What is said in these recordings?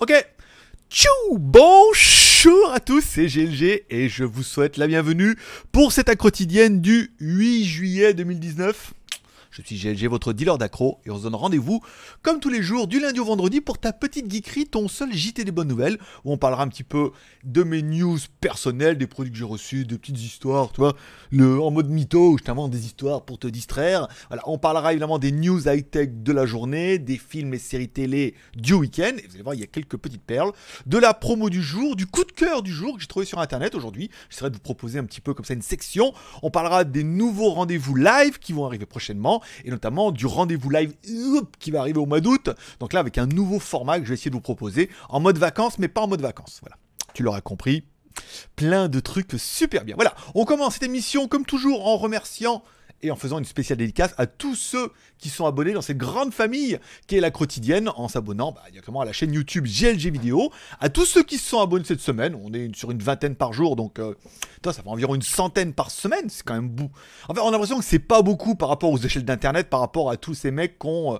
Ok Tchou Bonjour à tous, c'est GLG et je vous souhaite la bienvenue pour cette quotidienne du 8 juillet 2019. Je suis GLG, votre dealer d'accro, et on se donne rendez-vous, comme tous les jours, du lundi au vendredi, pour ta petite geekerie, ton seul JT des bonnes nouvelles, où on parlera un petit peu de mes news personnelles, des produits que j'ai reçus, des petites histoires, tu vois, le, en mode mytho, où je t'invente des histoires pour te distraire. Voilà, on parlera évidemment des news high-tech de la journée, des films et séries télé du week-end, et vous allez voir, il y a quelques petites perles, de la promo du jour, du coup de cœur du jour que j'ai trouvé sur Internet aujourd'hui. J'essaierai de vous proposer un petit peu comme ça une section. On parlera des nouveaux rendez-vous live qui vont arriver prochainement et notamment du rendez-vous live qui va arriver au mois d'août. Donc là, avec un nouveau format que je vais essayer de vous proposer, en mode vacances, mais pas en mode vacances. Voilà, tu l'auras compris. Plein de trucs super bien. Voilà, on commence cette émission comme toujours en remerciant et en faisant une spéciale dédicace à tous ceux qui sont abonnés dans cette grande famille qui est la quotidienne en s'abonnant bah, directement à la chaîne YouTube JLG Vidéo, à tous ceux qui se sont abonnés cette semaine, on est sur une vingtaine par jour donc euh, toi ça fait environ une centaine par semaine, c'est quand même beau. En fait, on a l'impression que c'est pas beaucoup par rapport aux échelles d'internet, par rapport à tous ces mecs qui ont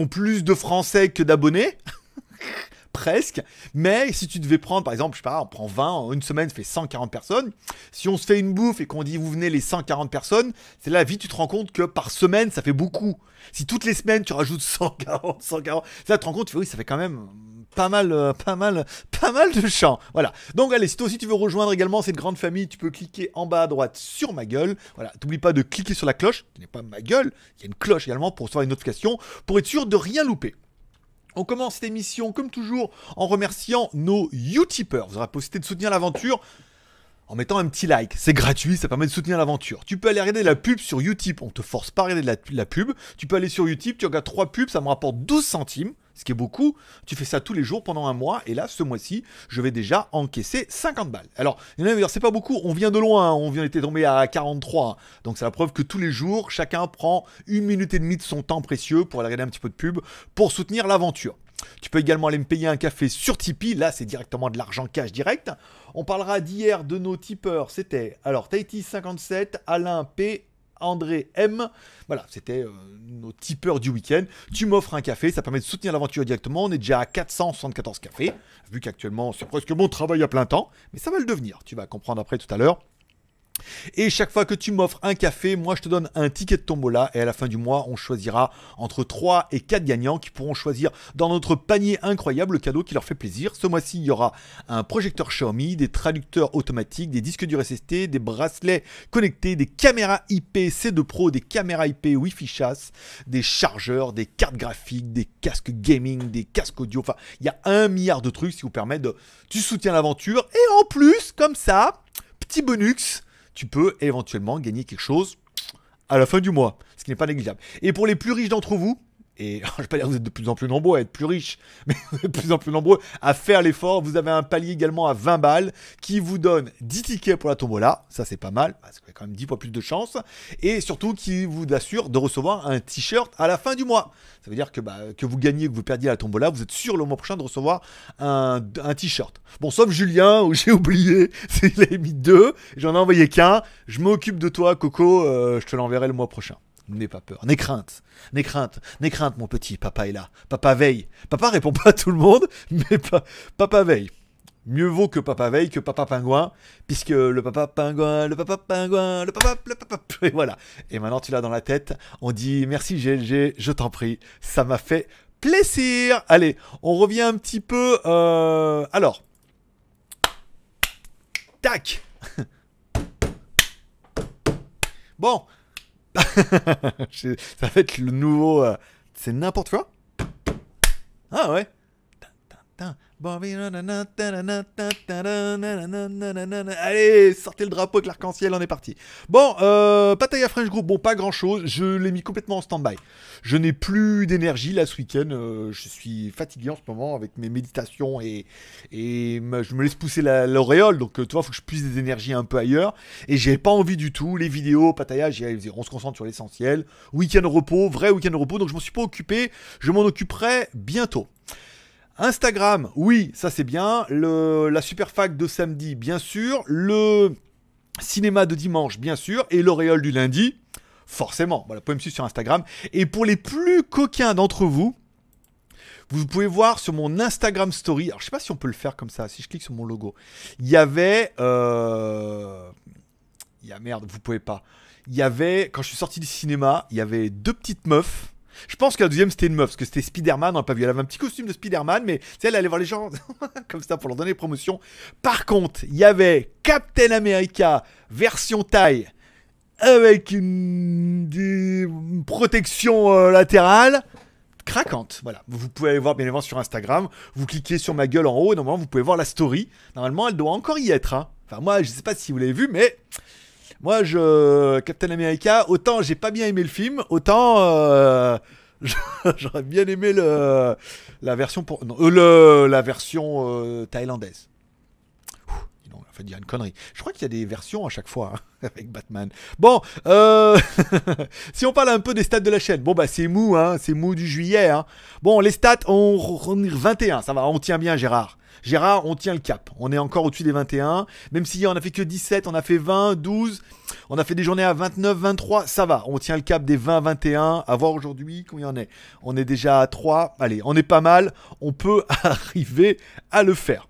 euh, plus de français que d'abonnés. presque. Mais si tu devais prendre, par exemple, je sais pas, on prend 20, une semaine, ça fait 140 personnes. Si on se fait une bouffe et qu'on dit vous venez les 140 personnes, c'est là, vite, tu te rends compte que par semaine, ça fait beaucoup. Si toutes les semaines, tu rajoutes 140, 140, ça, tu te rends compte, tu oui, ça fait quand même pas mal, pas mal, pas mal de champs. Voilà. Donc allez, si toi aussi tu veux rejoindre également cette grande famille, tu peux cliquer en bas à droite sur ma gueule. Voilà. T'oublie pas de cliquer sur la cloche. Ce n'est pas ma gueule. Il y a une cloche également pour recevoir une notification, pour être sûr de rien louper. On commence cette émission comme toujours en remerciant nos Utipers. Vous aurez la possibilité de soutenir l'aventure en mettant un petit like. C'est gratuit, ça permet de soutenir l'aventure. Tu peux aller regarder la pub sur Utip, on te force pas à regarder la, pub. Tu peux aller sur Utip, tu regardes 3 pubs, ça me rapporte 12 centimes, ce qui est beaucoup. Tu fais ça tous les jours pendant un mois, et là, ce mois-ci, je vais déjà encaisser 50 balles. Alors, il y en a c'est pas beaucoup, on vient de loin, hein. on vient d'être tombé à 43. Donc c'est la preuve que tous les jours, chacun prend une minute et demie de son temps précieux pour aller regarder un petit peu de pub, pour soutenir l'aventure. Tu peux également aller me payer un café sur Tipeee. Là, c'est directement de l'argent cash direct. On parlera d'hier de nos tipeurs. C'était alors Tahiti57, Alain P, André M. Voilà, c'était euh, nos tipeurs du week-end. Tu m'offres un café, ça permet de soutenir l'aventure directement. On est déjà à 474 cafés, vu qu'actuellement c'est presque mon travail à plein temps, mais ça va le devenir. Tu vas comprendre après tout à l'heure. Et chaque fois que tu m'offres un café, moi je te donne un ticket de tombola et à la fin du mois, on choisira entre 3 et 4 gagnants qui pourront choisir dans notre panier incroyable le cadeau qui leur fait plaisir. Ce mois-ci, il y aura un projecteur Xiaomi, des traducteurs automatiques, des disques durs SST, des bracelets connectés, des caméras IP C2 Pro, des caméras IP Wi-Fi chasse, des chargeurs, des cartes graphiques, des casques gaming, des casques audio. Enfin, il y a un milliard de trucs qui vous permettent de... Tu soutiens l'aventure et en plus, comme ça, petit bonus tu peux éventuellement gagner quelque chose à la fin du mois, ce qui n'est pas négligeable. Et pour les plus riches d'entre vous, et je vais pas dire que vous êtes de plus en plus nombreux à être plus riches, mais vous êtes de plus en plus nombreux à faire l'effort. Vous avez un palier également à 20 balles qui vous donne 10 tickets pour la tombola, ça c'est pas mal, parce qu'il y a quand même 10 fois plus de chance, et surtout qui vous assure de recevoir un t-shirt à la fin du mois. Ça veut dire que, bah, que vous gagnez, que vous perdiez à la tombola, vous êtes sûr le mois prochain de recevoir un, t-shirt. Bon, sauf Julien, où j'ai oublié, il a mis deux, j'en ai envoyé qu'un, je m'occupe de toi Coco, euh, je te l'enverrai le mois prochain. N'aie pas peur, n'aie crainte, n'aie crainte, n'aie crainte, mon petit, papa est là, papa veille. Papa répond pas à tout le monde, mais papa veille. Mieux vaut que papa veille que papa pingouin, puisque le papa pingouin, le papa pingouin, le papa, le papa, et voilà. Et maintenant tu l'as dans la tête, on dit merci GLG, je t'en prie, ça m'a fait plaisir. Allez, on revient un petit peu, euh, alors. Tac Bon, ça va être le nouveau. Euh, c'est n'importe quoi. Ah ouais. Allez, sortez le drapeau avec l'arc-en-ciel, on est parti. Bon, euh, Pattaya French Group, bon, pas grand-chose. Je l'ai mis complètement en stand-by. Je n'ai plus d'énergie là ce week-end. je suis fatigué en ce moment avec mes méditations et, et je me laisse pousser l'auréole. donc, tu vois, il faut que je puisse des énergies un peu ailleurs. Et j'ai pas envie du tout. Les vidéos, Pattaya, on se concentre sur l'essentiel. Week-end repos, vrai week-end repos. Donc, je m'en suis pas occupé. Je m'en occuperai bientôt. Instagram, oui, ça c'est bien. la super fac de samedi, bien sûr. Le cinéma de dimanche, bien sûr. Et l'auréole du lundi, forcément. Voilà, vous pouvez me suivre sur Instagram. Et pour les plus coquins d'entre vous, vous pouvez voir sur mon Instagram story. Alors, je sais pas si on peut le faire comme ça. Si je clique sur mon logo, il y avait. Euh, il y a merde, vous pouvez pas. Il y avait, quand je suis sorti du cinéma, il y avait deux petites meufs je pense que la deuxième, c'était une meuf, parce que c'était Spider-Man dans hein, pas vu, Elle avait un petit costume de Spider-Man, mais elle allait voir les gens comme ça pour leur donner des promotions. Par contre, il y avait Captain America, version taille, avec une, une protection euh, latérale craquante. Voilà. Vous pouvez aller voir bien évidemment sur Instagram. Vous cliquez sur ma gueule en haut. Normalement, vous pouvez voir la story. Normalement, elle doit encore y être. Hein. Enfin, moi, je sais pas si vous l'avez vu, mais moi, je Captain America, autant j'ai pas bien aimé le film, autant euh, j'aurais bien aimé le la version pour euh, la version euh, thaïlandaise dire une connerie. Je crois qu'il y a des versions à chaque fois hein, avec Batman. Bon, euh, si on parle un peu des stats de la chaîne, bon bah c'est mou, hein, c'est mou du juillet. Hein. Bon, les stats, on, on 21, ça va, on tient bien Gérard. Gérard, on tient le cap. On est encore au-dessus des 21. Même si on a fait que 17, on a fait 20, 12. On a fait des journées à 29, 23. Ça va. On tient le cap des 20, 21. À voir aujourd'hui combien en est. On est déjà à 3. Allez, on est pas mal. On peut arriver à le faire.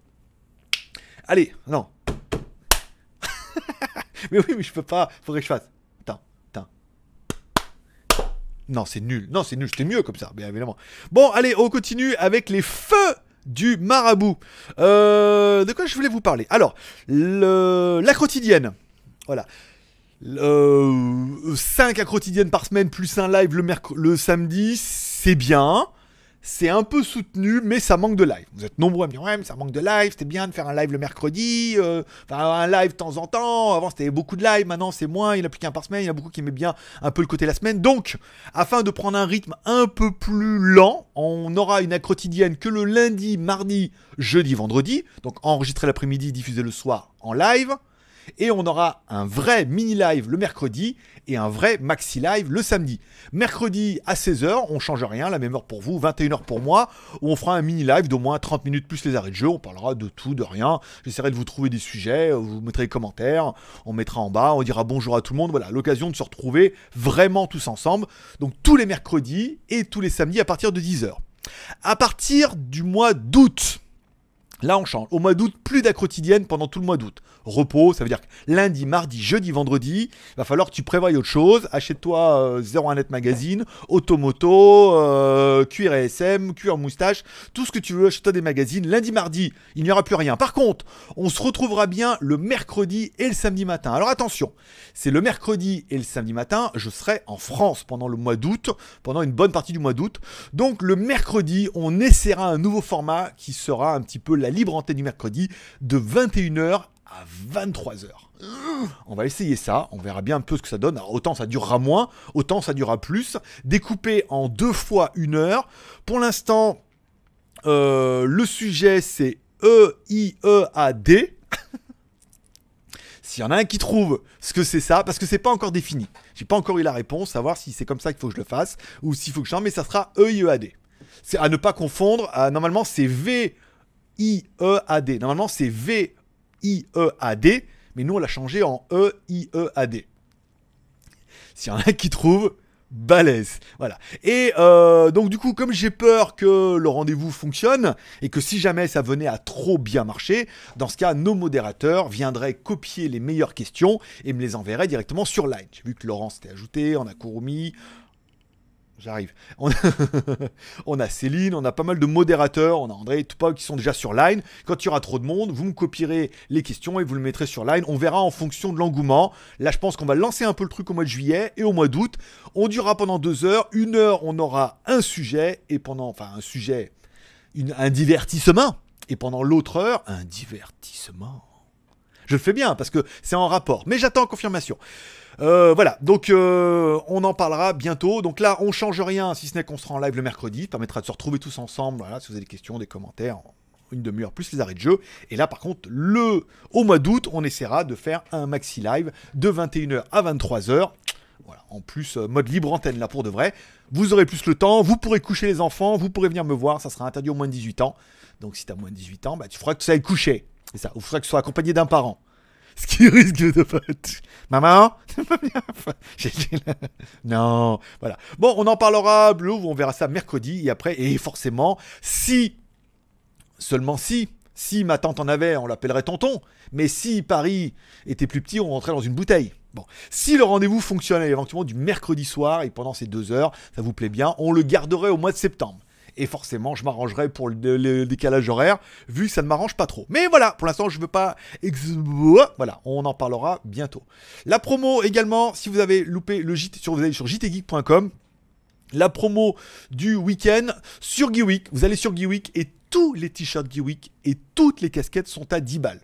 Allez, non, mais oui, mais je peux pas. Faudrait que je fasse. Attends, attends. Non, c'est nul. Non, c'est nul. C'était mieux comme ça, bien évidemment. Bon, allez, on continue avec les feux du marabout. Euh, de quoi je voulais vous parler Alors, le, la quotidienne. Voilà. 5 euh, à quotidienne par semaine plus un live le, le samedi, c'est bien c'est un peu soutenu, mais ça manque de live. Vous êtes nombreux à me dire, ouais, mais ça manque de live, c'était bien de faire un live le mercredi, euh, enfin un live de temps en temps, avant c'était beaucoup de live, maintenant c'est moins, il n'y en a plus qu'un par semaine, il y en a beaucoup qui aimaient bien un peu le côté de la semaine. Donc, afin de prendre un rythme un peu plus lent, on aura une quotidienne que le lundi, mardi, jeudi, vendredi, donc enregistrer l'après-midi, diffuser le soir en live. Et on aura un vrai mini live le mercredi et un vrai maxi live le samedi. Mercredi à 16h, on change rien, la même heure pour vous, 21h pour moi, où on fera un mini live d'au moins 30 minutes plus les arrêts de jeu. On parlera de tout, de rien. J'essaierai de vous trouver des sujets, euh, vous mettrez les commentaires, on mettra en bas, on dira bonjour à tout le monde. Voilà, l'occasion de se retrouver vraiment tous ensemble. Donc tous les mercredis et tous les samedis à partir de 10h. À partir du mois d'août, Là, on change. Au mois d'août, plus quotidienne pendant tout le mois d'août. Repos, ça veut dire que lundi, mardi, jeudi, vendredi, il va falloir que tu prévoies autre chose. Achète-toi 01net euh, Magazine, Automoto, euh, Cuir ASM, Cuir Moustache, tout ce que tu veux, achète-toi des magazines. Lundi, mardi, il n'y aura plus rien. Par contre, on se retrouvera bien le mercredi et le samedi matin. Alors attention, c'est le mercredi et le samedi matin, je serai en France pendant le mois d'août, pendant une bonne partie du mois d'août. Donc le mercredi, on essaiera un nouveau format qui sera un petit peu la libre antenne du mercredi de 21h à 23h. On va essayer ça, on verra bien un peu ce que ça donne. autant ça durera moins, autant ça durera plus. Découpé en deux fois une heure. Pour l'instant, euh, le sujet c'est E-I-E-A-D. S'il y en a un qui trouve ce que c'est ça, parce que c'est pas encore défini. J'ai pas encore eu la réponse, à savoir si c'est comme ça qu'il faut que je le fasse ou s'il faut que je change, mais ça sera E-I-E-A-D. C'est à ne pas confondre. normalement, c'est V. E I-E-A-D. Normalement, c'est V-I-E-A-D, mais nous, on l'a changé en E-I-E-A-D. S'il y en a qui trouvent, balèze. Voilà. Et euh, donc du coup, comme j'ai peur que le rendez-vous fonctionne et que si jamais ça venait à trop bien marcher, dans ce cas, nos modérateurs viendraient copier les meilleures questions et me les enverraient directement sur Line. J'ai vu que Laurent s'était ajouté, on a Kurumi, j'arrive. On, a Céline, on a pas mal de modérateurs, on a André et Tupac qui sont déjà sur Line. Quand il y aura trop de monde, vous me copierez les questions et vous le mettrez sur Line. On verra en fonction de l'engouement. Là, je pense qu'on va lancer un peu le truc au mois de juillet et au mois d'août. On durera pendant deux heures. Une heure, on aura un sujet et pendant, enfin, un sujet, un divertissement. Et pendant l'autre heure, un divertissement. Je le fais bien parce que c'est en rapport. Mais j'attends confirmation. Euh, voilà, donc euh, on en parlera bientôt. Donc là, on change rien, si ce n'est qu'on sera en live le mercredi. Ça permettra de se retrouver tous ensemble. si vous avez des questions, des commentaires, une demi-heure plus les arrêts de jeu. Et là, par contre, le au mois d'août, on essaiera de faire un maxi live de 21h à 23h. Voilà, en plus, euh, mode libre antenne là pour de vrai. Vous aurez plus le temps, vous pourrez coucher les enfants, vous pourrez venir me voir, ça sera interdit au moins de 18 ans. Donc si t'as moins de 18 ans, bah, tu feras que ça aille coucher. C'est ça, ou il faudra que tu soit accompagné d'un parent. Ce qui risque de pas être... Maman Non, voilà. Bon, on en parlera, Blue, on verra ça mercredi et après. Et forcément, si, seulement si, si ma tante en avait, on l'appellerait tonton. Mais si Paris était plus petit, on rentrait dans une bouteille. Bon, si le rendez-vous fonctionnait éventuellement du mercredi soir et pendant ces deux heures, ça vous plaît bien, on le garderait au mois de septembre et forcément je m'arrangerai pour le, décalage horaire vu que ça ne m'arrange pas trop. Mais voilà, pour l'instant je ne veux pas... Voilà, on en parlera bientôt. La promo également, si vous avez loupé le JT, sur, vous allez sur jtgeek.com. La promo du week-end sur giweek, Vous allez sur giweek et tous les t-shirts giweek et toutes les casquettes sont à 10 balles.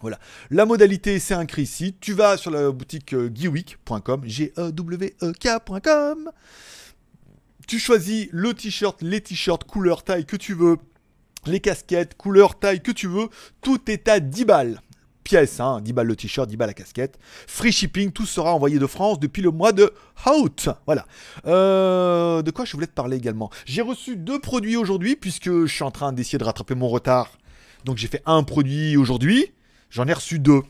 Voilà. La modalité, c'est cri ici. Tu vas sur la boutique euh, g -E -W -E kcom tu choisis le t-shirt, les t-shirts, couleur, taille que tu veux, les casquettes, couleur, taille que tu veux. Tout est à 10 balles. Pièce, hein, 10 balles le t-shirt, 10 balles la casquette. Free shipping, tout sera envoyé de France depuis le mois de août. Voilà. Euh, de quoi je voulais te parler également. J'ai reçu deux produits aujourd'hui puisque je suis en train d'essayer de rattraper mon retard. Donc j'ai fait un produit aujourd'hui. J'en ai reçu deux.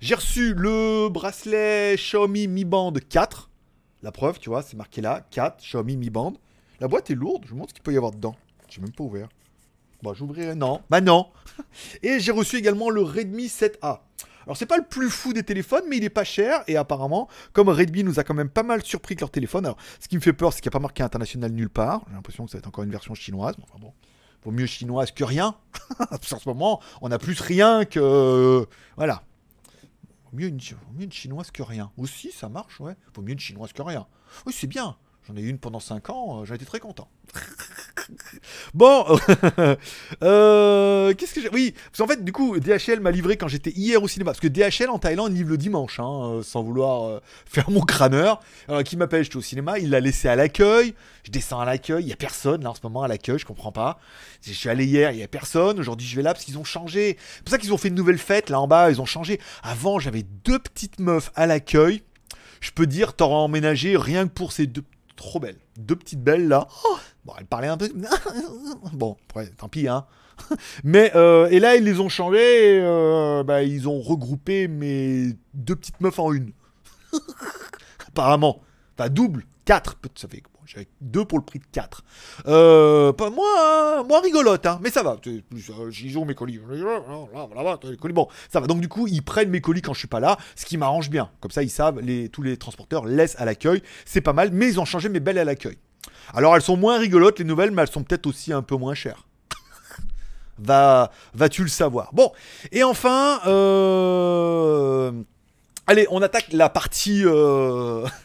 J'ai reçu le bracelet Xiaomi Mi Band 4 la preuve, tu vois, c'est marqué là, 4, Xiaomi Mi Band. La boîte est lourde, je vous montre ce qu'il peut y avoir dedans. J'ai même pas ouvert. Bon, bah, j'ouvrirai, non. Bah non Et j'ai reçu également le Redmi 7A. Alors c'est pas le plus fou des téléphones, mais il est pas cher et apparemment, comme Redmi nous a quand même pas mal surpris que leur téléphone. Alors ce qui me fait peur, c'est qu'il n'y a pas marqué international nulle part. J'ai l'impression que ça va être encore une version chinoise. Enfin bon, vaut mieux chinoise que rien. en ce moment, on a plus rien que euh, voilà mieux une, mieux une chinoise que rien. Aussi, ça marche, ouais. Vaut mieux une chinoise que rien. Oui, c'est bien. J'en ai eu une pendant 5 ans, euh, j'en étais très content. bon, euh, qu'est-ce que j'ai... Oui, parce qu'en fait, du coup, DHL m'a livré quand j'étais hier au cinéma. Parce que DHL en Thaïlande livre le dimanche, hein, euh, sans vouloir faire mon crâneur. Alors, qui m'appelle, j'étais au cinéma, il l'a laissé à l'accueil. Je descends à l'accueil, il n'y a personne là en ce moment à l'accueil, je comprends pas. Je suis allé hier, il n'y a personne. Aujourd'hui, je vais là parce qu'ils ont changé. C'est pour ça qu'ils ont fait une nouvelle fête là en bas, ils ont changé. Avant, j'avais deux petites meufs à l'accueil je peux dire, t'auras emménagé rien que pour ces deux trop belle. Deux petites belles là. Oh bon, elle parlait un peu. bon, tant pis, hein. mais euh, et là, ils les ont changées. Euh, bah, ils ont regroupé mes deux petites meufs en une. Apparemment. Enfin, double. Quatre. Ça fait j'avais deux pour le prix de 4. Euh, pas moins, hein, moins rigolote, hein, mais ça va. j'y euh, mes colis. Bon, ça va. Donc, du coup, ils prennent mes colis quand je suis pas là, ce qui m'arrange bien. Comme ça, ils savent, les, tous les transporteurs laissent à l'accueil. C'est pas mal, mais ils ont changé mes belles à l'accueil. Alors, elles sont moins rigolotes, les nouvelles, mais elles sont peut-être aussi un peu moins chères. va, vas-tu le savoir Bon, et enfin, euh... allez, on attaque la partie. Euh...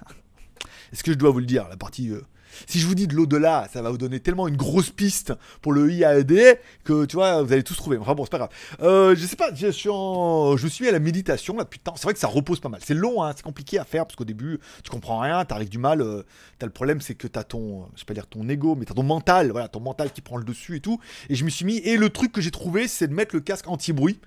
Est-ce que je dois vous le dire La partie. Euh, si je vous dis de l'au-delà, ça va vous donner tellement une grosse piste pour le IAD e que tu vois, vous allez tous trouver. Enfin bon, c'est pas grave. Euh, je sais pas, je suis, je suis à la méditation là C'est vrai que ça repose pas mal. C'est long, hein, c'est compliqué à faire parce qu'au début, tu comprends rien, t'arrives du mal. Euh, t'as le problème, c'est que t'as ton, je sais pas dire ton ego, mais t'as ton mental, voilà, ton mental qui prend le dessus et tout. Et je me suis mis. Et le truc que j'ai trouvé, c'est de mettre le casque anti-bruit.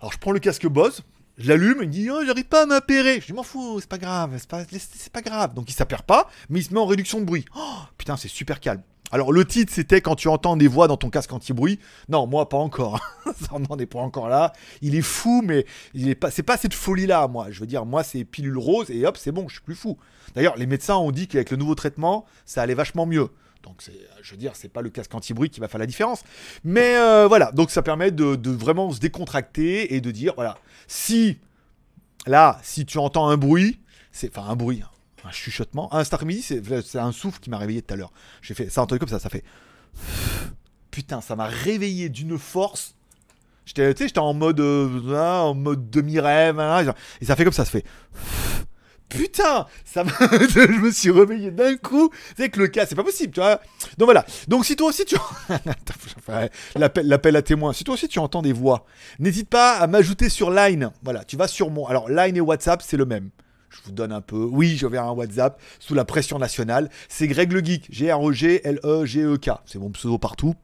Alors je prends le casque Bose, je l'allume, il dit, oh, j'arrive pas à m'appairer. Je dis, m'en fous, c'est pas grave, c'est pas, grave. Donc il s'appaire pas, mais il se met en réduction de bruit. Oh, putain, c'est super calme. Alors le titre c'était quand tu entends des voix dans ton casque anti-bruit. Non, moi pas encore. on n'en est pas encore là. Il est fou, mais il pas. C'est pas cette folie là, moi. Je veux dire, moi c'est pilule rose et hop, c'est bon, je suis plus fou. D'ailleurs, les médecins ont dit qu'avec le nouveau traitement, ça allait vachement mieux. Donc, je veux dire, c'est pas le casque anti-bruit qui va faire la différence. Mais euh, voilà, donc ça permet de, vraiment se décontracter et de dire, voilà, si là, si tu entends un bruit, c'est enfin un bruit, hein, un chuchotement, un star midi c'est un souffle qui m'a réveillé tout à l'heure. J'ai fait ça, entendu comme ça, ça fait putain, ça m'a réveillé d'une force. J'étais, j'étais en mode, euh, en mode demi-rêve, et ça fait comme ça, ça fait putain, ça je me suis réveillé d'un coup. C'est que le cas, c'est pas possible, tu vois. Donc voilà. Donc si toi aussi tu l'appel à témoin, si toi aussi tu entends des voix, n'hésite pas à m'ajouter sur Line. Voilà, tu vas sur mon alors Line et WhatsApp, c'est le même. Je vous donne un peu. Oui, je vais un WhatsApp sous la pression nationale. C'est Greg le geek, G R E G L E G E K. C'est mon pseudo partout.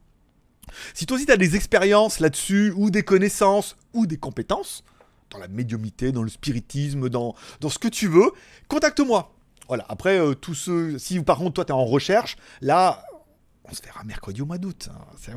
Si toi aussi tu as des expériences là-dessus ou des connaissances ou des compétences, dans la médiumité, dans le spiritisme, dans, dans ce que tu veux, contacte-moi. Voilà, après, euh, tous ceux, si par contre toi tu es en recherche, là, on se verra mercredi au mois d'août. Hein.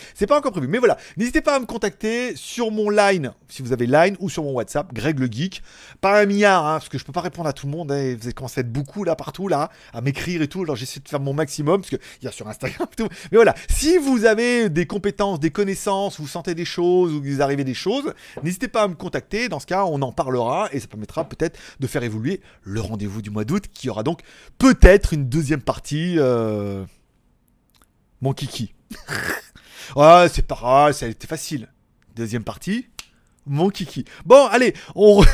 C'est pas encore prévu. Mais voilà, n'hésitez pas à me contacter sur mon line, si vous avez line, ou sur mon WhatsApp, Greg le Geek. Pas un milliard, hein, parce que je peux pas répondre à tout le monde. Hein, vous êtes à être beaucoup là, partout, là, à m'écrire et tout. Alors j'essaie de faire mon maximum, parce qu'il y a sur Instagram et tout. Mais voilà, si vous avez des compétences, des connaissances, vous sentez des choses, ou vous arrivez des choses, n'hésitez pas à me contacter. Dans ce cas, on en parlera et ça permettra peut-être de faire évoluer le rendez-vous du mois d'août, qui aura donc peut-être une deuxième partie. Euh, mon kiki. Ouais, c'est pas grave, ça a été facile. Deuxième partie, mon kiki. Bon, allez, on.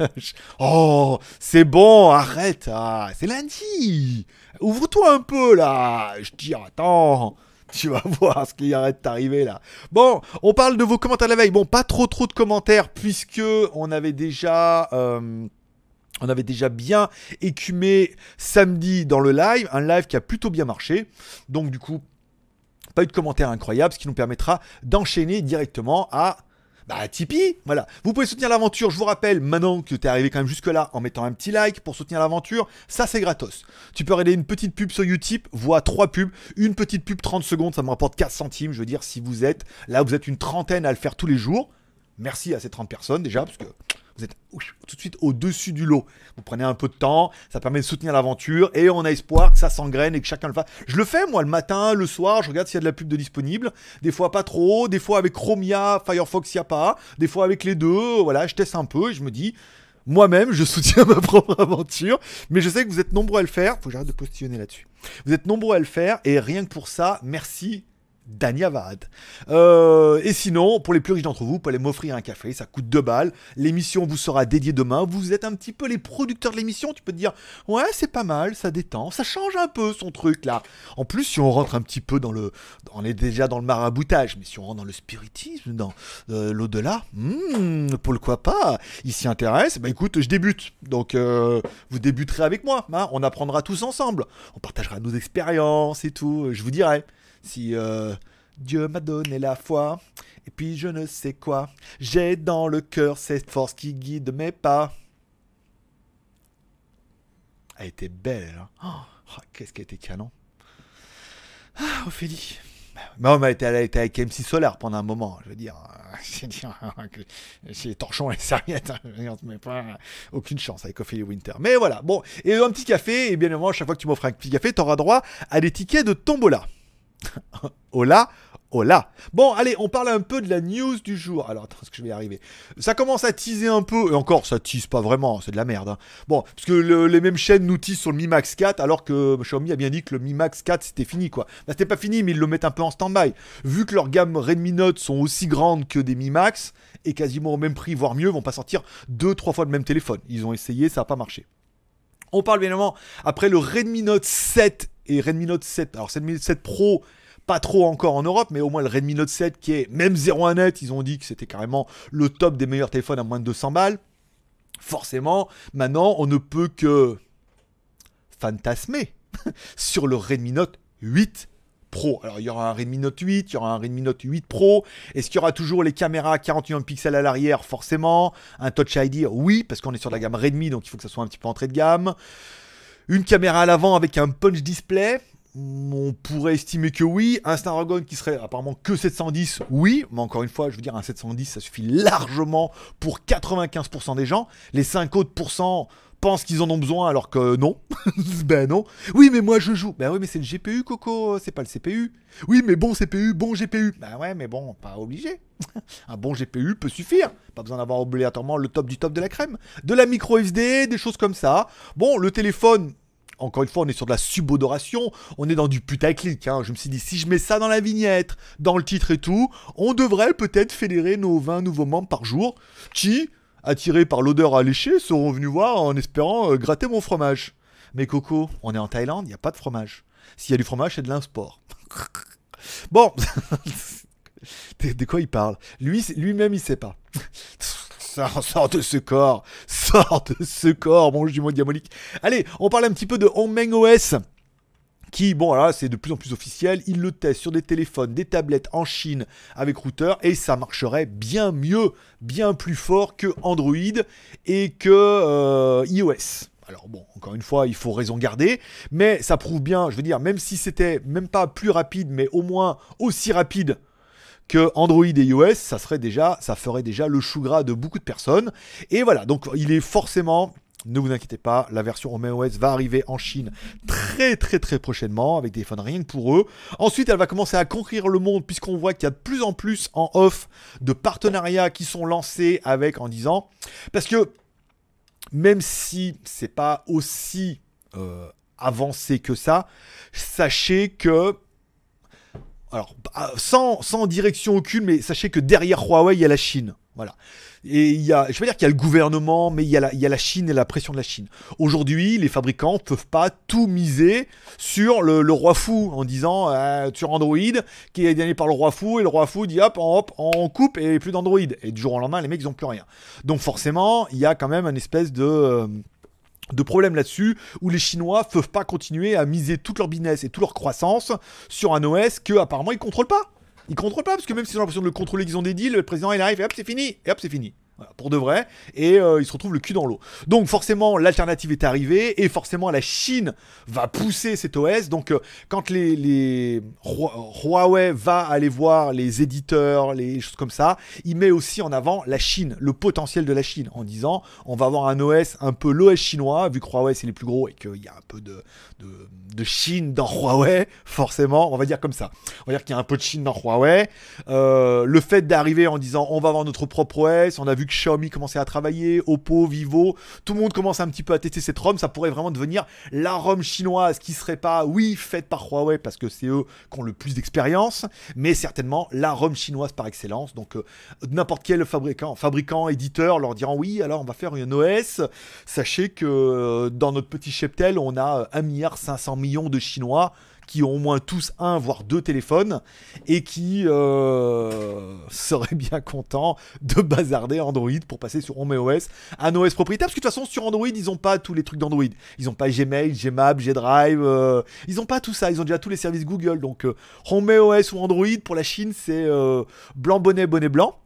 oh, c'est bon, arrête, ah, c'est lundi. Ouvre-toi un peu là. Je dis, attends. Tu vas voir ce qui arrête d'arriver là. Bon, on parle de vos commentaires de la veille. Bon, pas trop trop de commentaires puisque on avait déjà. Euh, on avait déjà bien écumé samedi dans le live, un live qui a plutôt bien marché. Donc du coup, pas eu de commentaires incroyables, ce qui nous permettra d'enchaîner directement à bah Tipeee, voilà. Vous pouvez soutenir l'aventure, je vous rappelle, maintenant que es arrivé quand même jusque là, en mettant un petit like pour soutenir l'aventure, ça c'est gratos. Tu peux régler une petite pub sur Utip, voire trois pubs, une petite pub 30 secondes, ça me rapporte 4 centimes, je veux dire, si vous êtes, là vous êtes une trentaine à le faire tous les jours, merci à ces 30 personnes déjà, parce que vous êtes tout de suite au-dessus du lot. Vous prenez un peu de temps, ça permet de soutenir l'aventure et on a espoir que ça s'engraine et que chacun le fasse. Je le fais moi le matin, le soir, je regarde s'il y a de la pub de disponible. Des fois pas trop, des fois avec Chromia, Firefox, il n'y a pas. Des fois avec les deux, voilà, je teste un peu et je me dis, moi-même, je soutiens ma propre aventure, mais je sais que vous êtes nombreux à le faire. Faut que j'arrête de postillonner là-dessus. Vous êtes nombreux à le faire et rien que pour ça, merci Danyavad. Euh, et sinon, pour les plus riches d'entre vous, vous pouvez m'offrir un café, ça coûte 2 balles. L'émission vous sera dédiée demain. Vous êtes un petit peu les producteurs de l'émission, tu peux te dire ouais, c'est pas mal, ça détend, ça change un peu son truc là. En plus, si on rentre un petit peu dans le. On est déjà dans le maraboutage, mais si on rentre dans le spiritisme, dans euh, l'au-delà, hmm, pourquoi pas Il s'y intéresse, bah écoute, je débute. Donc euh, vous débuterez avec moi, hein. on apprendra tous ensemble, on partagera nos expériences et tout, je vous dirai. Si euh, Dieu m'a donné la foi, et puis je ne sais quoi, j'ai dans le cœur cette force qui guide mes pas. Elle était belle. Hein oh, oh, Qu'est-ce qu'elle était canon. Ah, Ophélie. Bah, mais elle était avec MC Solar pendant un moment, je veux dire. les torchons et serviettes, hein, pas aucune chance avec Ophélie Winter. Mais voilà, bon, et un petit café, et bien évidemment, chaque fois que tu m'offres un petit café, tu auras droit à des tickets de tombola. Hola Hola Bon, allez, on parle un peu de la news du jour. Alors, attends, est-ce que je vais y arriver Ça commence à teaser un peu, et encore, ça tease pas vraiment, hein, c'est de la merde. Hein. Bon, parce que les mêmes chaînes nous teasent sur le Mi Max 4, alors que Xiaomi a bien dit que le Mi Max 4, c'était fini, quoi. Bah c'était pas fini, mais ils le mettent un peu en stand-by. Vu que leurs gammes Redmi Note sont aussi grandes que des Mi Max, et quasiment au même prix, voire mieux, vont pas sortir deux, trois fois le même téléphone. Ils ont essayé, ça a pas marché. On parle bien évidemment après le Redmi Note 7 et Redmi Note 7. Alors, Redmi Note 7 Pro, pas trop encore en Europe, mais au moins le Redmi Note 7 qui est même 01net, ils ont dit que c'était carrément le top des meilleurs téléphones à moins de 200 balles. Forcément, maintenant, on ne peut que fantasmer sur le Redmi Note 8 Pro. Alors, il y aura un Redmi Note 8, il y aura un Redmi Note 8 Pro. Est-ce qu'il y aura toujours les caméras 41 pixels à l'arrière Forcément. Un Touch ID Oui, parce qu'on est sur la gamme Redmi, donc il faut que ça soit un petit peu entrée de gamme. Une caméra à l'avant avec un punch display on pourrait estimer que oui. Un Snapdragon qui serait apparemment que 710, oui. Mais encore une fois, je veux dire, un 710, ça suffit largement pour 95% des gens. Les 5 autres pense qu'ils en ont besoin alors que non. ben non. Oui, mais moi je joue. Ben oui, mais c'est le GPU, Coco, c'est pas le CPU. Oui, mais bon CPU, bon GPU. Ben ouais, mais bon, pas obligé. Un bon GPU peut suffire. Pas besoin d'avoir obligatoirement le top du top de la crème. De la micro SD, des choses comme ça. Bon, le téléphone, encore une fois, on est sur de la subodoration, on est dans du putaclic. Hein. Je me suis dit, si je mets ça dans la vignette, dans le titre et tout, on devrait peut-être fédérer nos 20 nouveaux membres par jour qui, attirés par l'odeur alléchée, seront venus voir en espérant euh, gratter mon fromage. Mais Coco, on est en Thaïlande, il n'y a pas de fromage. S'il y a du fromage, c'est de l'insport. bon, de, quoi il parle Lui, lui-même, il sait pas. Sors, de ce corps, sors de ce corps, mon jumeau diabolique. Allez, on parle un petit peu de Meng OS qui, bon, là, c'est de plus en plus officiel. Ils le testent sur des téléphones, des tablettes en Chine avec routeur et ça marcherait bien mieux, bien plus fort que Android et que euh, iOS. Alors bon, encore une fois, il faut raison garder, mais ça prouve bien, je veux dire, même si c'était même pas plus rapide, mais au moins aussi rapide que Android et iOS, ça serait déjà, ça ferait déjà le chou gras de beaucoup de personnes. Et voilà, donc il est forcément ne vous inquiétez pas, la version Home OS va arriver en Chine très très très prochainement avec des phones rien que pour eux. Ensuite, elle va commencer à conquérir le monde puisqu'on voit qu'il y a de plus en plus en off de partenariats qui sont lancés avec en disant parce que même si c'est pas aussi euh, avancé que ça, sachez que alors, ah, sans, sans direction aucune, mais sachez que derrière Huawei, il y a la Chine. Voilà. Et il y a, je veux dire qu'il y a le gouvernement, mais il y, a la, il y la Chine et la pression de la Chine. Aujourd'hui, les fabricants ne peuvent pas tout miser sur le, roi fou en disant euh, sur Android qui est gagné par le roi fou et le roi fou dit hop, hop, on coupe et plus d'Android. Et du jour au lendemain, les mecs, ils n'ont plus rien. Donc forcément, il y a quand même une espèce de. Euh, de problèmes là-dessus, où les Chinois peuvent pas continuer à miser toute leur business et toute leur croissance sur un OS que apparemment ils contrôlent pas. Ils contrôlent pas, parce que même s'ils si ont l'impression de le contrôler, qu'ils ont des deals, le président il arrive et hop c'est fini, et hop c'est fini pour de vrai, et euh, il se retrouve le cul dans l'eau. Donc forcément, l'alternative est arrivée, et forcément, la Chine va pousser cet OS. Donc euh, quand les, Huawei va aller voir les éditeurs, les choses comme ça, il met aussi en avant la Chine, le potentiel de la Chine, en disant on va avoir un OS un peu l'OS chinois, vu que Huawei c'est les plus gros et qu'il y a un peu de, de, Chine dans Huawei, forcément, on va dire comme ça. On va dire qu'il y a un peu de Chine dans Huawei. Euh, le fait d'arriver en disant on va avoir notre propre OS, on a vu Xiaomi commençait à travailler, Oppo, Vivo, tout le monde commence un petit peu à tester cette ROM, ça pourrait vraiment devenir la ROM chinoise qui serait pas, oui, faite par Huawei parce que c'est eux qui ont le plus d'expérience, mais certainement la ROM chinoise par excellence. Donc euh, n'importe quel fabricant, fabricant, éditeur leur dira oui, alors on va faire une OS. Sachez que euh, dans notre petit cheptel, on a 1,5 milliard millions de Chinois qui ont au moins tous un, voire deux téléphones, et qui euh, seraient bien contents de bazarder Android pour passer sur Home OS, un OS propriétaire, parce que de toute façon, sur Android, ils n'ont pas tous les trucs d'Android. Ils n'ont pas Gmail, Gmap, Gdrive, euh, ils n'ont pas tout ça, ils ont déjà tous les services Google, donc euh, HomeOS OS ou Android, pour la Chine, c'est blanc bonnet, bonnet blanc,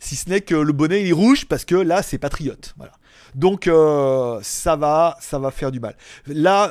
si ce n'est que le bonnet, il est rouge, parce que là, c'est patriote, voilà. Donc ça va, ça va faire du mal. Là,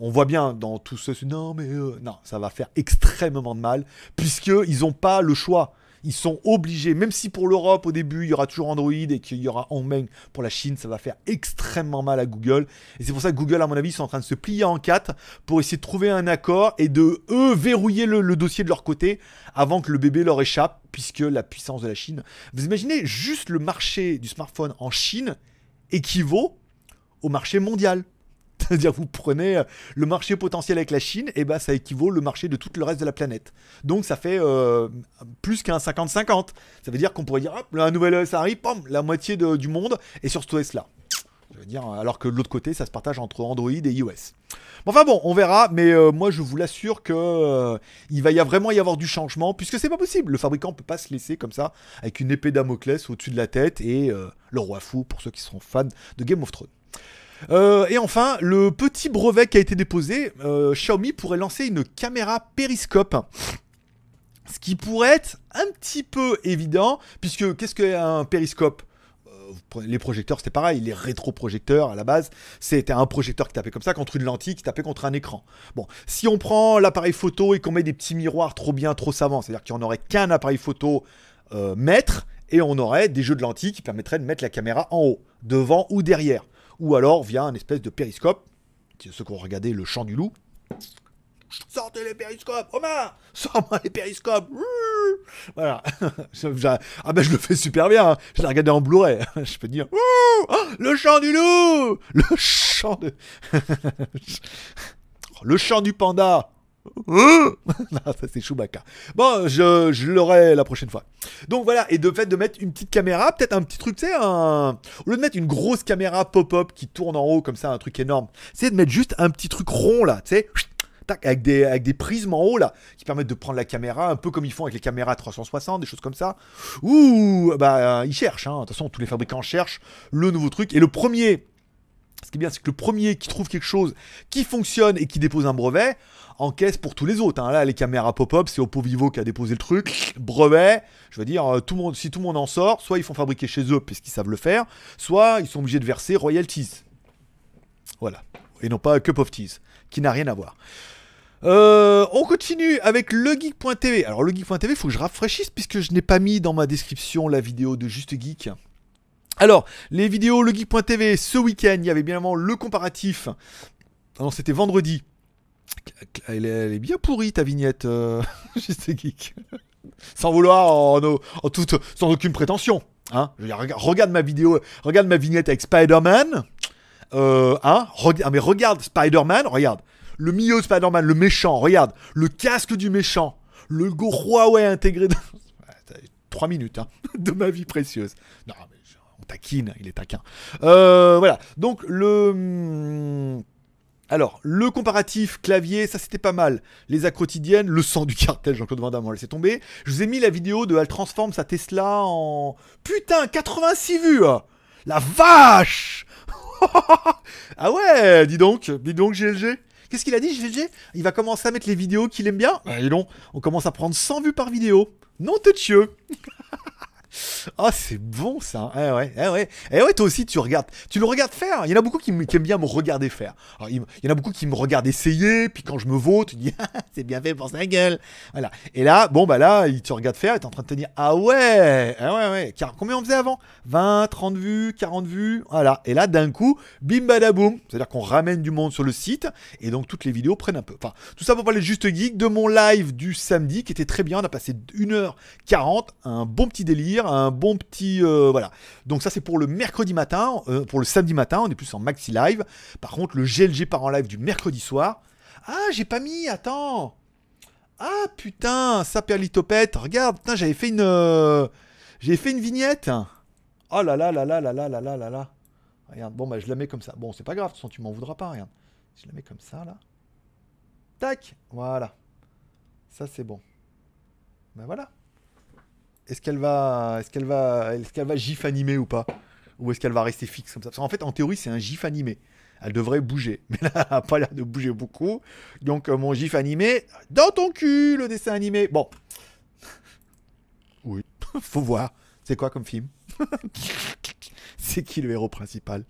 on voit bien dans tout ce non mais euh, non, ça va faire extrêmement de mal puisque ils n'ont pas le choix. Ils sont obligés, même si pour l'Europe au début il y aura toujours Android et qu'il y aura main pour la Chine, ça va faire extrêmement mal à Google. Et c'est pour ça que Google, à mon avis, sont en train de se plier en quatre pour essayer de trouver un accord et de eux verrouiller le dossier de leur côté avant que le bébé leur échappe, puisque la puissance de la Chine. Vous imaginez juste le marché du smartphone en Chine équivaut au marché mondial. C'est-à-dire vous prenez euh, le marché potentiel avec la Chine, et eh ben ça équivaut le marché de tout le reste de la planète. Donc ça fait euh, plus qu'un 50-50. Ça veut dire qu'on pourrait dire, hop, la un nouvel OS arrive, la moitié du monde est sur ce OS-là. Je dire, euh, alors que de l'autre côté, ça se partage entre Android et iOS. enfin bon, on verra, mais moi je vous l'assure que il va y vraiment y avoir du changement, puisque c'est pas possible. Le fabricant peut pas se laisser comme ça, avec une épée Damoclès au-dessus de la tête et le roi fou pour ceux qui seront fans de Game of Thrones. Euh, et enfin, le petit brevet qui a été déposé, euh, Xiaomi pourrait lancer une caméra périscope. Ce qui pourrait être un petit peu évident, puisque qu'est-ce qu'un périscope euh, les projecteurs, c'était pareil, les rétroprojecteurs à la base, c'était un projecteur qui tapait comme ça contre une lentille qui tapait contre un écran. Bon, si on prend l'appareil photo et qu'on met des petits miroirs trop bien, trop savants, c'est-à-dire qu'il n'y en aurait qu'un appareil photo maître, et on aurait des jeux de lentilles qui permettraient de mettre la caméra en haut, devant ou derrière ou alors via un espèce de périscope. ceux qui ont regardé le chant du loup. Sortez les périscopes, Omar Sors-moi les périscopes Voilà. ah ben je le fais super bien, hein. je l'ai regardé en Blu-ray. je peux dire ah, Le chant du loup Le chant de... le chant du panda Hein non, ça c'est Chewbacca. Bon, je, je l'aurai la prochaine fois. Donc voilà, et de fait de mettre une petite caméra, peut-être un petit truc, tu sais, un... au lieu de mettre une grosse caméra pop-up qui tourne en haut comme ça, un truc énorme, c'est de mettre juste un petit truc rond là, tu sais, avec des, avec des prismes en haut là, qui permettent de prendre la caméra, un peu comme ils font avec les caméras 360, des choses comme ça. Ouh, bah ils cherchent, hein. de toute façon tous les fabricants cherchent le nouveau truc. Et le premier ce qui est bien, c'est que le premier qui trouve quelque chose qui fonctionne et qui dépose un brevet, encaisse pour tous les autres. Hein. Là, les caméras pop-up, c'est Oppo Vivo qui a déposé le truc. Brevet, je veux dire, euh, si tout le monde en sort, soit ils font fabriquer chez eux puisqu'ils savent le faire, soit ils sont obligés de verser royalties. Voilà. Et non pas Cup of Teas, qui n'a rien à voir. Euh, on continue avec legeek.tv. Alors, legeek.tv, il faut que je rafraîchisse puisque je n'ai pas mis dans ma description la vidéo de Juste Geek. Alors, les vidéos legeek.tv, ce week-end, il y avait bien avant le comparatif. Non, c'était vendredi. Elle est, bien pourrie ta vignette, juste euh, geek. Sans vouloir, en, en, toute, sans aucune prétention. Hein. Je regarde ma vidéo, regarde ma vignette avec Spider-Man. Euh, hein. ah, mais regarde Spider-Man, regarde. Le milieu Spider-Man, le méchant, regarde. Le casque du méchant. Le go Huawei intégré. Dans... 3 minutes hein, de ma vie précieuse. Non, mais taquine, il est taquin. Euh, voilà, donc le... Alors, le comparatif clavier, ça c'était pas mal. Les acrotidiennes, le sang du cartel, Jean-Claude Van Damme, on laissé tomber. Je vous ai mis la vidéo de Elle transforme sa Tesla en... Putain, 86 vues hein. La vache Ah ouais, dis donc, dis donc GLG. Qu'est-ce qu'il a dit GLG Il va commencer à mettre les vidéos qu'il aime bien. et bah, on commence à prendre 100 vues par vidéo. Non, t'es Ah, oh, c'est bon ça. Eh ouais, eh ouais. Eh ouais, toi aussi, tu regardes. Tu le regardes faire. Il y en a beaucoup qui, aiment bien me regarder faire. il, y en a beaucoup qui me regardent essayer. Puis quand je me vaux, tu dis, c'est bien fait pour sa gueule. Voilà. Et là, bon, bah là, il te regarde faire. Et t'es en train de te dire, ah ouais, ah ouais, ouais. Car, combien on faisait avant 20, 30 vues, 40 vues. Voilà. Et là, d'un coup, bim badaboum. C'est-à-dire qu'on ramène du monde sur le site. Et donc, toutes les vidéos prennent un peu. Enfin, tout ça pour parler Juste Geek, de mon live du samedi qui était très bien. On a passé 1h40. Un bon petit délire un bon petit. Euh, voilà. Donc, ça, c'est pour le mercredi matin. Euh, pour le samedi matin, on est plus en maxi live. Par contre, le GLG part en live du mercredi soir. Ah, j'ai pas mis, attends. Ah, putain, ça, topette. Regarde, putain, j'avais fait une. Euh, j'avais j'ai fait une vignette. Oh là là là là là là là là là là. Regarde, bon, bah, je la mets comme ça. Bon, c'est pas grave, de toute façon, tu m'en voudras pas, regarde. Je la mets comme ça, là. Tac, voilà. Ça, c'est bon. Ben voilà est-ce qu'elle va, est-ce qu'elle va, est-ce qu'elle va gif animé ou pas Ou est-ce qu'elle va rester fixe comme ça Parce qu'en fait, en théorie, c'est un gif animé. Elle devrait bouger, mais là, elle n'a pas l'air de bouger beaucoup. Donc, euh, mon gif animé, dans ton cul, le dessin animé. Bon. Oui, faut voir. C'est quoi comme film C'est qui le héros principal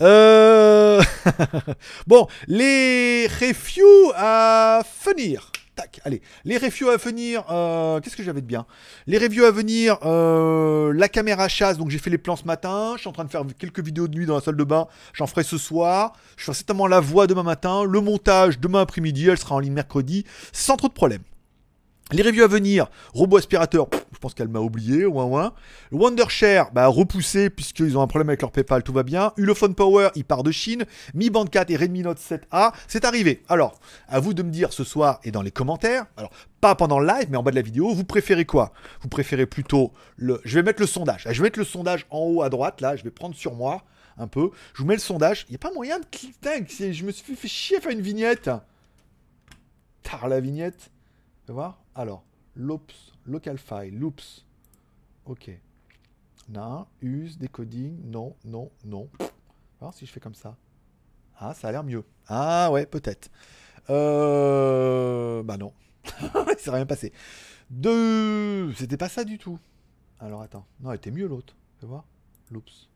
euh, Bon, les refus à finir. Tac, allez. Les reviews à venir, euh, qu'est-ce que j'avais de bien Les reviews à venir, euh, la caméra chasse, donc j'ai fait les plans ce matin, je suis en train de faire quelques vidéos de nuit dans la salle de bain, j'en ferai ce soir, je ferai certainement la voix demain matin, le montage demain après-midi, elle sera en ligne mercredi, sans trop de problèmes. Les reviews à venir, robot aspirateur, je pense qu'elle m'a oublié, ouin ouin. Wondershare, bah, repoussé, puisqu'ils ont un problème avec leur PayPal, tout va bien. Ulophone Power, il part de Chine. Mi Band 4 et Redmi Note 7A, c'est arrivé. Alors, à vous de me dire ce soir et dans les commentaires, alors pas pendant le live, mais en bas de la vidéo, vous préférez quoi Vous préférez plutôt le. Je vais mettre le sondage. Ah, je vais mettre le sondage en haut à droite, là, je vais prendre sur moi un peu. Je vous mets le sondage. Il n'y a pas moyen de. cliquer. je me suis fait chier à faire une vignette. Tard la vignette. Tu voir Alors, l'ops. Local file, loops. Ok. Non, use, decoding, non, non, non. Alors si je fais comme ça. Ah, ça a l'air mieux. Ah ouais, peut-être. Euh, bah non. c'est rien passé. Deux... C'était pas ça du tout. Alors attends. Non, était mieux l'autre. tu vois, Loops.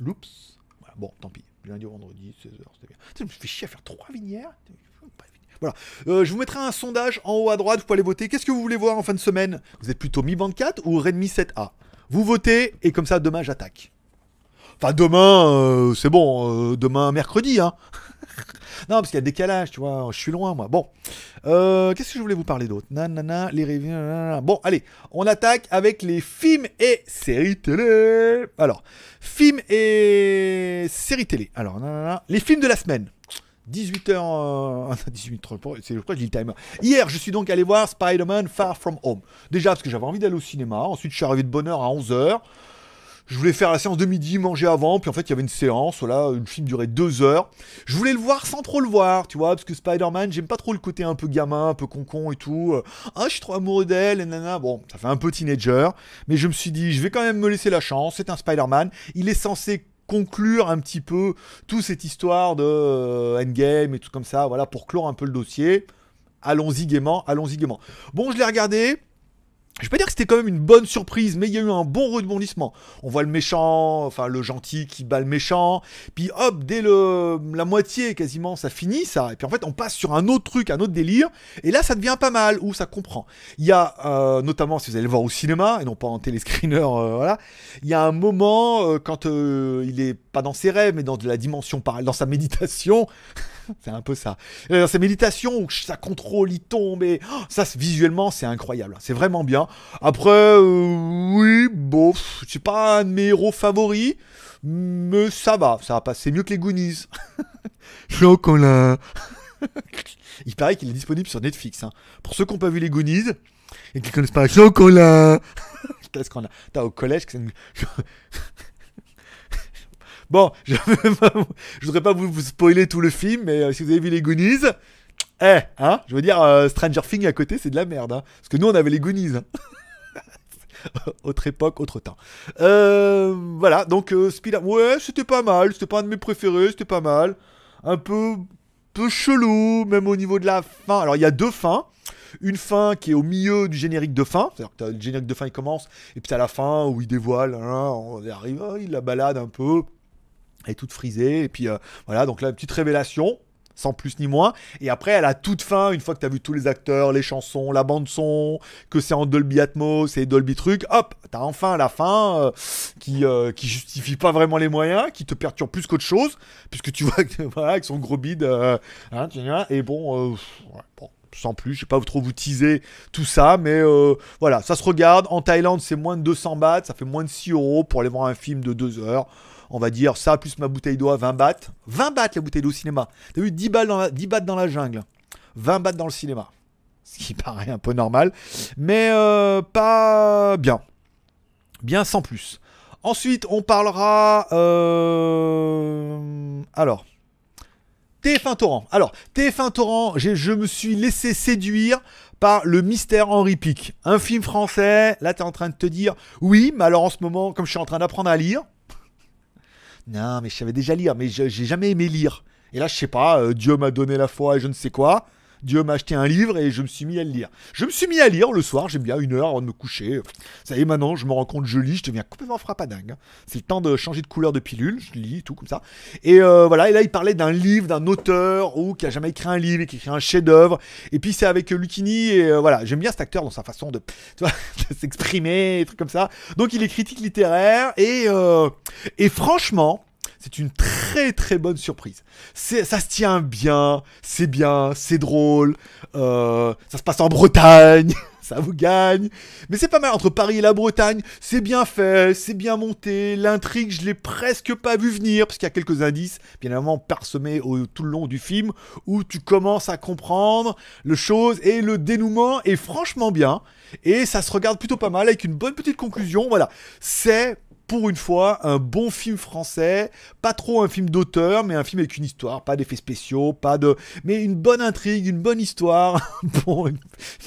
Loops. bon, tant pis. Lundi au vendredi, 16h, c'était bien. tu me fais chier à faire trois vignères. Voilà. Euh, je vous mettrai un sondage en haut à droite, vous pouvez aller voter. Qu'est-ce que vous voulez voir en fin de semaine Vous êtes plutôt Mi 4 ou Redmi 7A Vous votez et comme ça demain j'attaque. Enfin demain, euh, c'est bon, euh, demain mercredi, hein. non, parce qu'il y a décalage, tu vois, je suis loin moi. Bon, qu'est-ce que je voulais vous parler d'autre Nanana, les reviews, Bon, allez, on attaque avec les films et séries télé. Alors, films et séries télé. Alors, nanana, les films de la semaine. 18h. Euh, h ah, je crois que le timer. Hier, je suis donc allé voir Spider-Man Far From Home. Déjà parce que j'avais envie d'aller au cinéma. Ensuite, je suis arrivé de bonne heure à 11h. Je voulais faire la séance de midi, manger avant, puis en fait il y avait une séance, là, le film durait deux heures. Je voulais le voir sans trop le voir, tu vois, parce que Spider-Man, j'aime pas trop le côté un peu gamin, un peu concon et tout. Euh, ah, je suis trop amoureux d'elle, et nana. Bon, ça fait un peu teenager, mais je me suis dit, je vais quand même me laisser la chance, c'est un Spider-Man. Il est censé conclure un petit peu toute cette histoire de euh, endgame et tout comme ça, voilà, pour clore un peu le dossier. Allons-y gaiement, allons-y gaiement. Bon, je l'ai regardé. Je peux dire que c'était quand même une bonne surprise, mais il y a eu un bon rebondissement. On voit le méchant, enfin le gentil qui bat le méchant, puis hop, dès le, la moitié quasiment, ça finit ça. Et puis en fait, on passe sur un autre truc, un autre délire, et là ça devient pas mal, où ça comprend. Il y a, euh, notamment si vous allez le voir au cinéma, et non pas en téléscreener, euh, voilà, il y a un moment euh, quand il est pas dans ses rêves, mais dans de la dimension parallèle, dans sa méditation, c'est un peu ça. Dans euh, ces méditation où ça contrôle, il tombe et oh, ça, visuellement, c'est incroyable. C'est vraiment bien. Après, euh, oui, bon, c'est pas un de mes héros favoris, mais ça va, ça va passer mieux que les Goonies. Chocolat. il paraît qu'il est disponible sur Netflix. Hein. Pour ceux qui n'ont pas vu les Goonies et qui connaissent pas Chocolat. Qu'est-ce qu'on a T'as au collège, que c'est Bon, je ne voudrais pas vous, spoiler tout le film, mais euh, si vous avez vu les Goonies, eh, hein, je veux dire, euh, Stranger Things à côté, c'est de la merde. Hein, parce que nous, on avait les Goonies. Hein. autre époque, autre temps. Euh, voilà, donc Spider... Ouais, c'était pas mal. C'était pas un de mes préférés, c'était pas mal. Un peu, peu chelou, même au niveau de la fin. Alors, il y a deux fins une fin qui est au milieu du générique de fin, c'est-à-dire que le générique de fin il commence, et puis à la fin où il dévoile, hein, on arrive, hein, il la balade un peu. Elle est toute frisée. Et puis euh, voilà, donc la petite révélation sans plus ni moins. Et après, elle a toute fin, une fois que tu as vu tous les acteurs, les chansons, la bande-son, que c'est en Dolby Atmos c'est Dolby truc, hop, t'as enfin la fin euh, qui, euh, qui justifie pas vraiment les moyens, qui te perturbe plus qu'autre chose, puisque tu vois que, voilà, avec son gros bide, euh, hein, et bon, sans plus, je sais pas trop vous teaser tout ça, mais voilà, ça se regarde. En Thaïlande, c'est moins de 200 bahts, ça fait moins de 6 euros pour aller voir un film de 2 heures on va dire ça plus ma bouteille d'eau à 20 bahts. 20 bahts la bouteille d'eau au cinéma. T'as vu 10 balles dans 10 bahts dans la jungle, 20 bahts dans le cinéma. Ce qui paraît un peu normal, mais euh, pas bien. Bien sans plus. Ensuite, on parlera. Euh, alors. TF1 Torrent. Alors, TF1 Torrent, je me suis laissé séduire par Le Mystère Henri Pic. Un film français, là tu es en train de te dire, oui, mais alors en ce moment, comme je suis en train d'apprendre à lire, non, mais je savais déjà lire, mais j'ai jamais aimé lire. Et là, je sais pas, euh, Dieu m'a donné la foi et je ne sais quoi. Dieu m'a acheté un livre et je me suis mis à le lire. Je me suis mis à lire le soir, j'aime bien une heure avant de me coucher. Ça y est, maintenant, je me rends compte, je lis, je deviens complètement frappadingue. Hein. C'est le temps de changer de couleur de pilule, je lis, tout comme ça. Et euh, voilà, et là, il parlait d'un livre, d'un auteur, ou qui a jamais écrit un livre et qui écrit un chef-d'œuvre. Et puis, c'est avec euh, Lucini. et euh, voilà, j'aime bien cet acteur dans sa façon de, s'exprimer, et trucs comme ça. Donc, il est critique littéraire, et, et franchement, c'est une très très bonne surprise. Ça se tient bien, c'est bien, c'est drôle, euh, ça se passe en Bretagne, ça vous gagne. Mais c'est pas mal, entre Paris et la Bretagne, c'est bien fait, c'est bien monté, l'intrigue, je l'ai presque pas vu venir, parce qu'il y a quelques indices, bien évidemment, parsemés tout le long du film, où tu commences à comprendre le choses. et le dénouement est franchement bien, et ça se regarde plutôt pas mal, avec une bonne petite conclusion, voilà. C'est pour une fois, un bon film français, pas trop un film d'auteur, mais un film avec une histoire, pas d'effets spéciaux, pas de... Mais une bonne intrigue, une bonne histoire. bon, le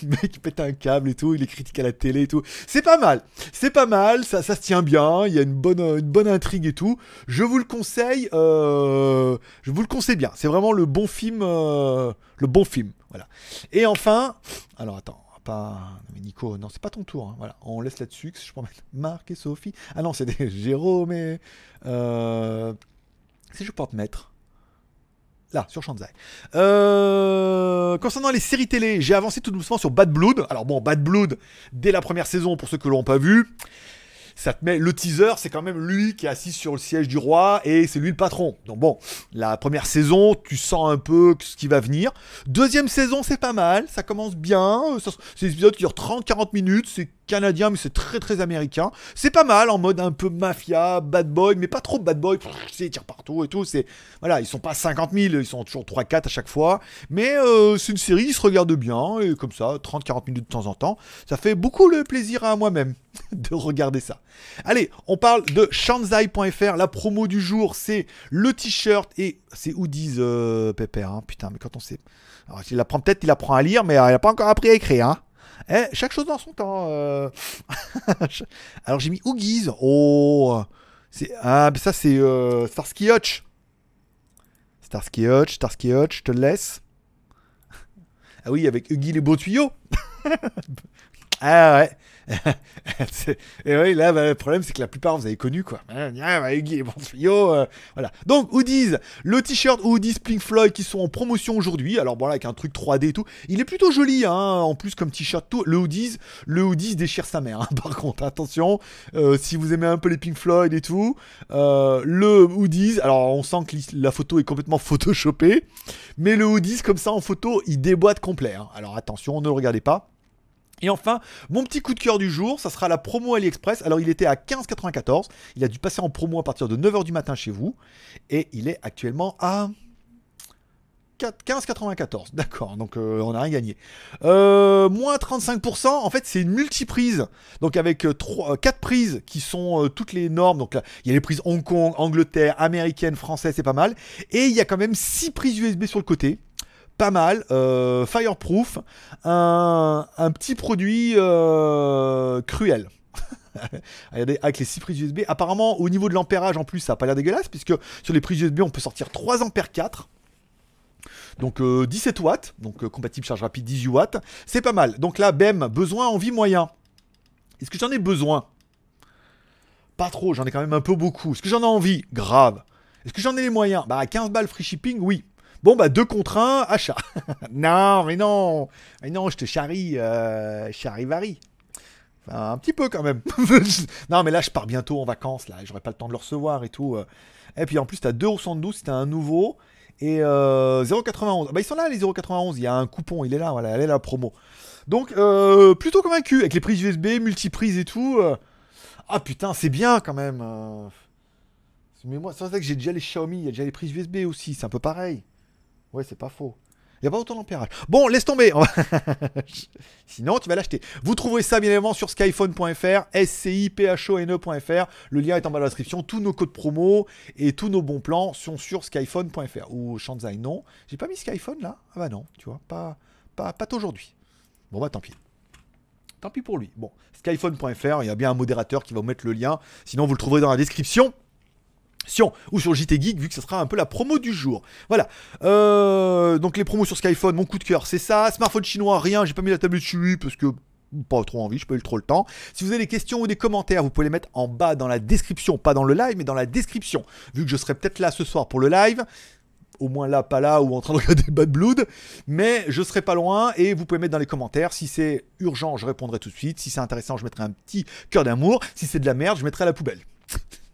mec pète un câble et tout, il est critique à la télé et tout. C'est pas mal, c'est pas mal, ça, ça se tient bien, il y a une bonne, une bonne intrigue et tout. Je vous le conseille, euh, je vous le conseille bien. C'est vraiment le bon film, euh, le bon film, voilà. Et enfin, alors attends pas. Non, mais Nico, non, c'est pas ton tour. Hein, voilà, on laisse là-dessus. Je mettre Marc et Sophie. Ah non, c'est des Jérôme et. Euh, si je porte mettre Là, sur Shanzai. Euh, concernant les séries télé, j'ai avancé tout doucement sur Bad Blood. Alors bon, Bad Blood, dès la première saison, pour ceux que l'ont pas vu ça te met le teaser, c'est quand même lui qui est assis sur le siège du roi et c'est lui le patron. Donc bon, la première saison, tu sens un peu ce qui va venir. Deuxième saison, c'est pas mal, ça commence bien. Euh, c'est des épisodes qui durent 30-40 minutes, c'est canadien, mais c'est très très américain. C'est pas mal en mode un peu mafia, bad boy, mais pas trop bad boy. C'est tire partout et tout. C'est voilà, ils sont pas 50 000, ils sont toujours 3-4 à chaque fois. Mais euh, c'est une série, ils se regardent bien et comme ça, 30-40 minutes de temps en temps, ça fait beaucoup le plaisir à moi-même de regarder ça. Allez, on parle de Shanzai.fr. La promo du jour, c'est le t-shirt et c'est hoodies disent euh, Pépère. Hein. Putain, mais quand on sait. Alors, il apprend peut-être, il apprend à lire, mais euh, il n'a pas encore appris à écrire. Hein. Eh, chaque chose dans son temps. Euh. Alors j'ai mis Oogies. Oh, c'est ah, ça c'est euh, Starsky Hutch. Starsky Hutch, Starsky Hutch, je te laisse. Ah oui, avec Oogie les beaux tuyaux. ah ouais. et oui, là, bah, le problème, c'est que la plupart, vous avez connu, quoi. Ah, bah, euh, voilà. Donc, Hoodies, le t-shirt Hoodies Pink Floyd qui sont en promotion aujourd'hui. Alors, voilà, avec un truc 3D et tout. Il est plutôt joli, hein, en plus, comme t-shirt. Le Hoodies, le Hoodies déchire sa mère, hein, par contre. Attention, euh, si vous aimez un peu les Pink Floyd et tout, euh, le Hoodies, alors, on sent que la photo est complètement photoshopée, mais le Hoodies, comme ça, en photo, il déboîte complet. Hein. Alors, attention, ne le regardez pas. Et enfin, mon petit coup de cœur du jour, ça sera la promo AliExpress. Alors, il était à 15,94. Il a dû passer en promo à partir de 9h du matin chez vous. Et il est actuellement à 15,94. D'accord, donc euh, on n'a rien gagné. Euh, moins 35%, en fait, c'est une multiprise. Donc avec 4 euh, prises qui sont toutes les normes. Donc il y a les prises Hong Kong, Angleterre, américaine, française, c'est pas mal. Et il y a quand même 6 prises USB sur le côté pas mal, euh, fireproof, un, petit produit euh, cruel. Regardez, avec les 6 prises USB, apparemment au niveau de l'ampérage en plus ça n'a pas l'air dégueulasse puisque sur les prises USB on peut sortir 3 ampères 4. Donc 17 euh, watts, donc compatible charge rapide 18 watts, c'est pas mal. Donc là, BEM, besoin, envie, moyen. Est-ce que j'en ai besoin Pas trop, j'en ai quand même un peu beaucoup. Est-ce que j'en ai envie Grave. Est-ce que j'en ai les moyens Bah 15 balles free shipping, oui. Bon, bah, deux contre un, achat. non, mais non. Mais non, je te charrie, euh, charivari. un petit peu quand même. non, mais là, je pars bientôt en vacances, là. J'aurai pas le temps de le recevoir et tout. Euh. Et puis, en plus, t'as 2,72 si t'as un nouveau. Et euh, 0,91. Bah, ils sont là, les 0,91. Il y a un coupon, il est là, voilà, elle est là, la promo. Donc, euh, plutôt convaincu, avec les prises USB, multiprises et tout. Euh. Ah putain, c'est bien quand même. Mais moi, c'est vrai que j'ai déjà les Xiaomi, il y a déjà les prises USB aussi, c'est un peu pareil. Ouais, c'est pas faux. Il n'y a pas autant d'ampérage. Bon, laisse tomber. Sinon, tu vas l'acheter. Vous trouverez ça, bien évidemment, sur skyphone.fr, S-C-I-P-H-O-N-E.fr. Le lien est en bas de la description. Tous nos codes promo et tous nos bons plans sont sur skyphone.fr. Ou Shanzai, non. J'ai pas mis skyphone là Ah bah non, tu vois, pas, pas, pas aujourd'hui. Bon, bah tant pis. Tant pis pour lui. Bon, skyphone.fr, il y a bien un modérateur qui va vous mettre le lien. Sinon, vous le trouverez dans la description ou sur JT Geek vu que ce sera un peu la promo du jour. Voilà. Euh, donc les promos sur Skyphone, mon coup de cœur, c'est ça. Smartphone chinois, rien, j'ai pas mis la tablette lui parce que pas trop envie, je pas eu trop le temps. Si vous avez des questions ou des commentaires, vous pouvez les mettre en bas dans la description, pas dans le live, mais dans la description. Vu que je serai peut-être là ce soir pour le live, au moins là, pas là, ou en train de regarder Bad Blood, mais je serai pas loin et vous pouvez mettre dans les commentaires. Si c'est urgent, je répondrai tout de suite. Si c'est intéressant, je mettrai un petit cœur d'amour. Si c'est de la merde, je mettrai à la poubelle.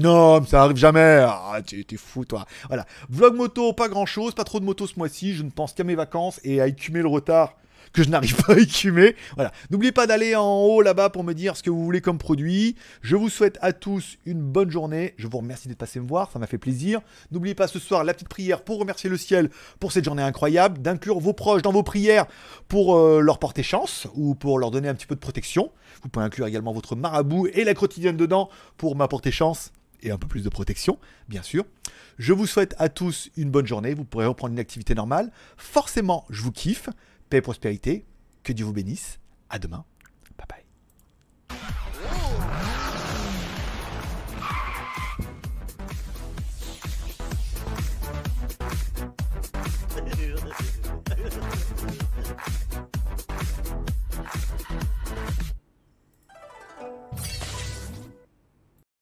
Non, mais ça arrive jamais. Ah, t'es fou, toi. Voilà. Vlog moto, pas grand chose, pas trop de moto ce mois-ci. Je ne pense qu'à mes vacances et à écumer le retard que je n'arrive pas à écumer. Voilà. N'oubliez pas d'aller en haut là-bas pour me dire ce que vous voulez comme produit. Je vous souhaite à tous une bonne journée. Je vous remercie d'être passé me voir, ça m'a fait plaisir. N'oubliez pas ce soir la petite prière pour remercier le ciel pour cette journée incroyable, d'inclure vos proches dans vos prières pour euh, leur porter chance ou pour leur donner un petit peu de protection. Vous pouvez inclure également votre marabout et la quotidienne dedans pour m'apporter chance et un peu plus de protection, bien sûr. Je vous souhaite à tous une bonne journée. Vous pourrez reprendre une activité normale. Forcément, je vous kiffe. Paix et prospérité. Que Dieu vous bénisse. À demain.